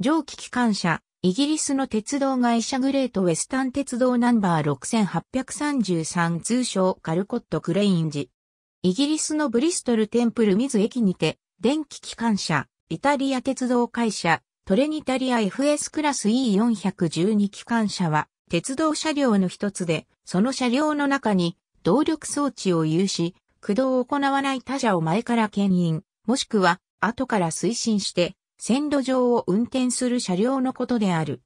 蒸気機関車、イギリスの鉄道会社グレートウェスタン鉄道ナンバー6833通称カルコットクレインジ。イギリスのブリストルテンプルミズ駅にて、電気機関車、イタリア鉄道会社、トレニタリア FS クラス E412 機関車は、鉄道車両の一つで、その車両の中に、動力装置を有し、駆動を行わない他車を前から牽引、もしくは、後から推進して、線路上を運転する車両のことである。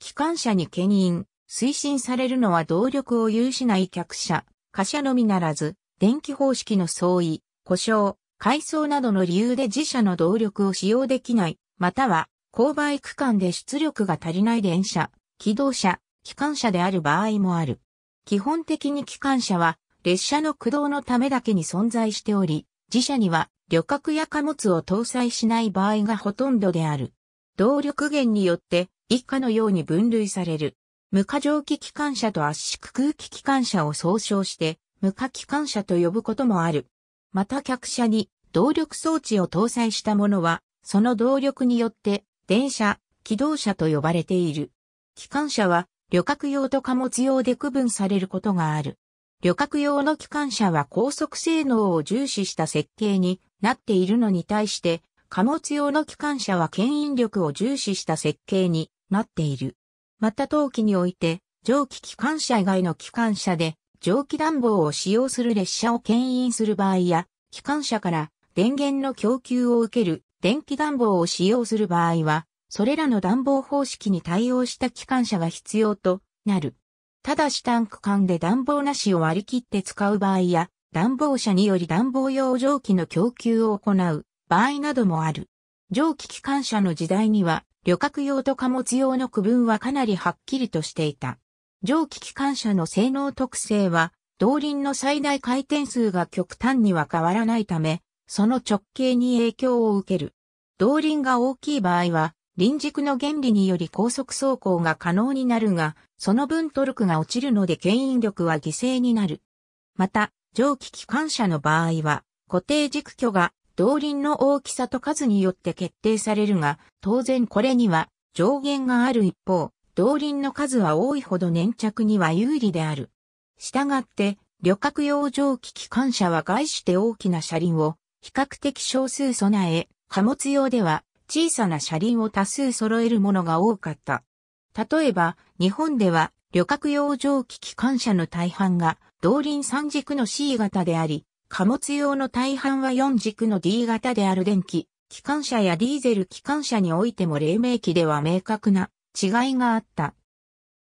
機関車に牽引、推進されるのは動力を有しない客車、貨車のみならず、電気方式の相違、故障、改装などの理由で自社の動力を使用できない、または、勾配区間で出力が足りない電車、機動車、機関車である場合もある。基本的に機関車は、列車の駆動のためだけに存在しており、自社には旅客や貨物を搭載しない場合がほとんどである。動力源によって以下のように分類される。無過蒸気機関車と圧縮空気機関車を総称して、無過機関車と呼ぶこともある。また客車に動力装置を搭載したものは、その動力によって電車、機動車と呼ばれている。機関車は旅客用と貨物用で区分されることがある。旅客用の機関車は高速性能を重視した設計になっているのに対して、貨物用の機関車は牽引力を重視した設計になっている。また陶器において、蒸気機関車以外の機関車で、蒸気暖房を使用する列車を牽引する場合や、機関車から電源の供給を受ける電気暖房を使用する場合は、それらの暖房方式に対応した機関車が必要となる。ただしタンク間で暖房なしを割り切って使う場合や、暖房車により暖房用蒸気の供給を行う場合などもある。蒸気機関車の時代には、旅客用と貨物用の区分はかなりはっきりとしていた。蒸気機関車の性能特性は、動輪の最大回転数が極端には変わらないため、その直径に影響を受ける。動輪が大きい場合は、輪軸の原理により高速走行が可能になるが、その分トルクが落ちるので牽引力は犠牲になる。また、蒸気機関車の場合は、固定軸距が動輪の大きさと数によって決定されるが、当然これには上限がある一方、動輪の数は多いほど粘着には有利である。したがって、旅客用蒸気機関車は概して大きな車輪を比較的少数備え、貨物用では小さな車輪を多数揃えるものが多かった。例えば、日本では旅客用蒸気機関車の大半が同輪三軸の C 型であり、貨物用の大半は四軸の D 型である電気、機関車やディーゼル機関車においても黎明期では明確な違いがあった。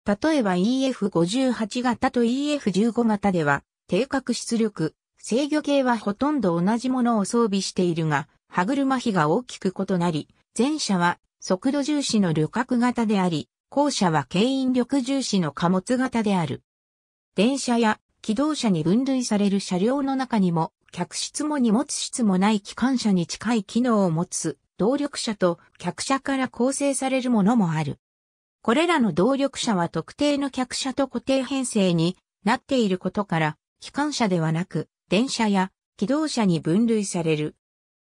例えば EF58 型と EF15 型では、定格出力、制御系はほとんど同じものを装備しているが、歯車比が大きく異なり、前者は速度重視の旅客型であり、後者は牽引力重視の貨物型である。電車や機動車に分類される車両の中にも、客室も荷物室もない機関車に近い機能を持つ動力車と客車から構成されるものもある。これらの動力車は特定の客車と固定編成になっていることから、機関車ではなく、電車や機動車に分類される。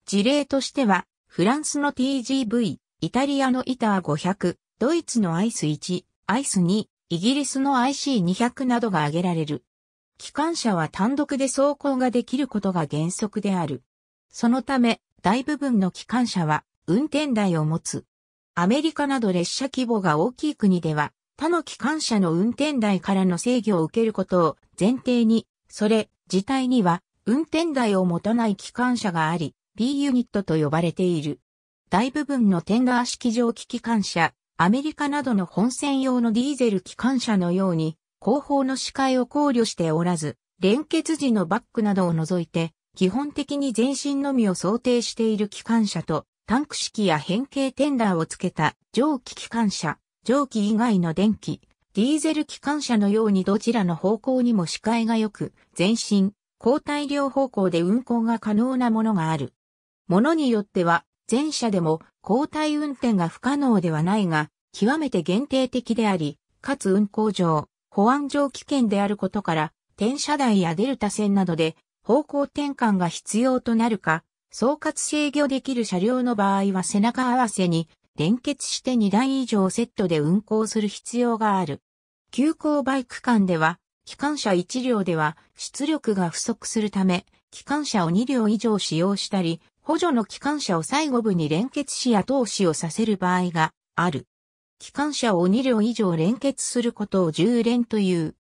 事例としては、フランスの TGV、イタリアのイター500、ドイツのアイス1、アイス2、イギリスの IC200 などが挙げられる。機関車は単独で走行ができることが原則である。そのため、大部分の機関車は運転台を持つ。アメリカなど列車規模が大きい国では、他の機関車の運転台からの制御を受けることを前提に、それ自体には運転台を持たない機関車があり、B ユニットと呼ばれている。大部分のテンダー式蒸気機関車、アメリカなどの本線用のディーゼル機関車のように、後方の視界を考慮しておらず、連結時のバックなどを除いて、基本的に前身のみを想定している機関車と、タンク式や変形テンダーを付けた蒸気機関車、蒸気以外の電気、ディーゼル機関車のようにどちらの方向にも視界が良く、前進、交代両方向で運行が可能なものがある。ものによっては、前車でも交代運転が不可能ではないが、極めて限定的であり、かつ運行上、保安上危険であることから、転車台やデルタ線などで方向転換が必要となるか、総括制御できる車両の場合は背中合わせに連結して2台以上セットで運行する必要がある。急行バイク間では、機関車1両では出力が不足するため、機関車を2両以上使用したり、補助の機関車を最後部に連結し後押しをさせる場合がある。機関車を2両以上連結することを重連という。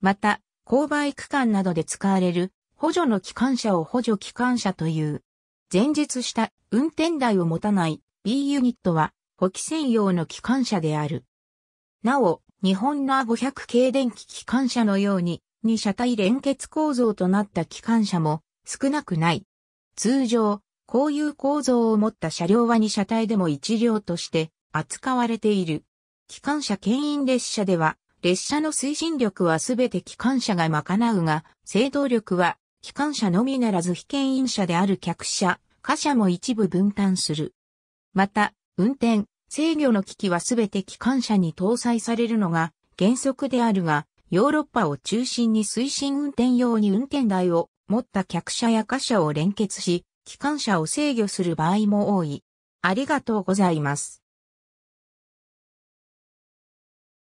また、勾配区間などで使われる補助の機関車を補助機関車という。前述した運転台を持たない B ユニットは補機専用の機関車である。なお、日本の A500 系電気機関車のように、2車体連結構造となった機関車も少なくない。通常、こういう構造を持った車両は2車体でも1両として扱われている。機関車牽引列車では、列車の推進力はすべて機関車が賄うが、制動力は、機関車のみならず被牽引車である客車、貨車も一部分担する。また、運転、制御の機器はすべて機関車に搭載されるのが原則であるが、ヨーロッパを中心に推進運転用に運転台を持った客車や貨車を連結し、機関車を制御する場合も多い。ありがとうございます。